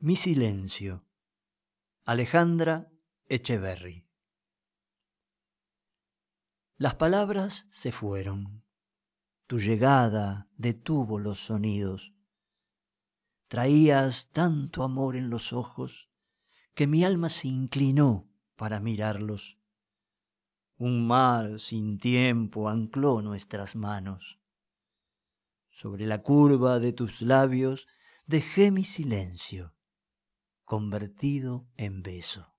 Mi silencio. Alejandra Echeverry. Las palabras se fueron. Tu llegada detuvo los sonidos. Traías tanto amor en los ojos que mi alma se inclinó para mirarlos. Un mar sin tiempo ancló nuestras manos. Sobre la curva de tus labios dejé mi silencio convertido en beso.